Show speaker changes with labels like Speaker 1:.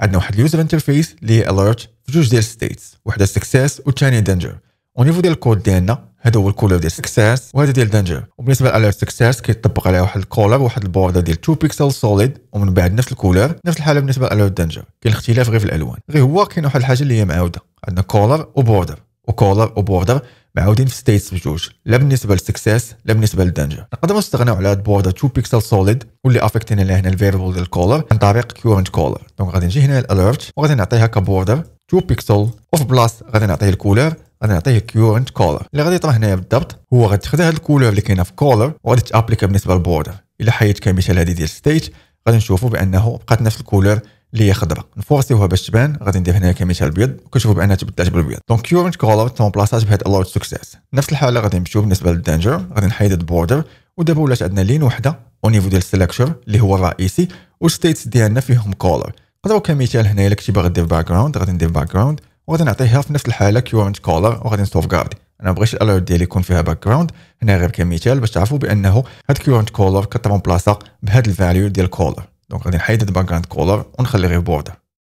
Speaker 1: عندنا واحد اليوزر انترفيس اللي هي في جوج ديال ستيتس وحده سكسيس والثانيه دينجر ونيفو ديال الكود ديالنا هذا هو الكولر ديال سكسيس وهذا ديال دانجر وبالنسبه للاليرت سكسيس كيطبق عليها واحد الكولر واحد البوردر ديال 2 بيكسل سوليد ومن بعد نفس الكولر نفس الحاله بالنسبه للاليرت دانجر كاين اختلاف غير في الالوان غير هو كاين واحد الحاجه اللي هي معاوده عندنا كولر وبوردر وكولر وبوردر معودين في ستيتس بجوج لا بالنسبه للسكسس لا بالنسبه للدنجر نقدروا نستغنوا على هاد بوردر 2 بيكسل سوليد واللي افكتينا لنا هنا الفيربل ديال الكولر عن طريق كيورنت كولر دونك غادي نجي هنا الاليرت وغادي نعطيها كبوردر 2 بيكسل اوف بلاس غادي نعطيه الكولر غادي نعطيه كيورنت كولر اللي غادي يطرح هنايا بالضبط هو غادي تاخذ هاد الكولر اللي كاينه في كولر وغادي تابليكا بالنسبه للبوردر الى حيت كمثال هذه ديال ستيت غادي نشوفوا بانه بقات نفس الكولر اللي هي خضراء نفورسيوها باش تبان غادي ندير هنايا كمثال بيض وكنشوفوا بانها تبدلات بالبيض دونك كيورنت كولر تنبلاصات بهاد allowed سكسيس نفس الحاله غادي نمشيو بالنسبه للدانجر غادي نحيد البوردر ودابا ولات عندنا لين وحده او نيفو ديال السلكتور اللي هو الرئيسي والستيتس ديالنا فيهم كولر نقدروا كمثال هنايا الا كنتي باغي دير باك جراوند غادي ندير باك جراوند وغادي نعطيها في نفس الحاله كيورنت كولر وغادي نسوف جارد انا بغيت الالرت ديالي يكون فيها باك جراوند هنا غير كمثال باش تعرفوا بانه هاد كيورنت كولر كترون بلاصه بهاد الفاليو ديال كولور دونك غادي نحيد الباك جراوند كولر ونخلي غير بوردر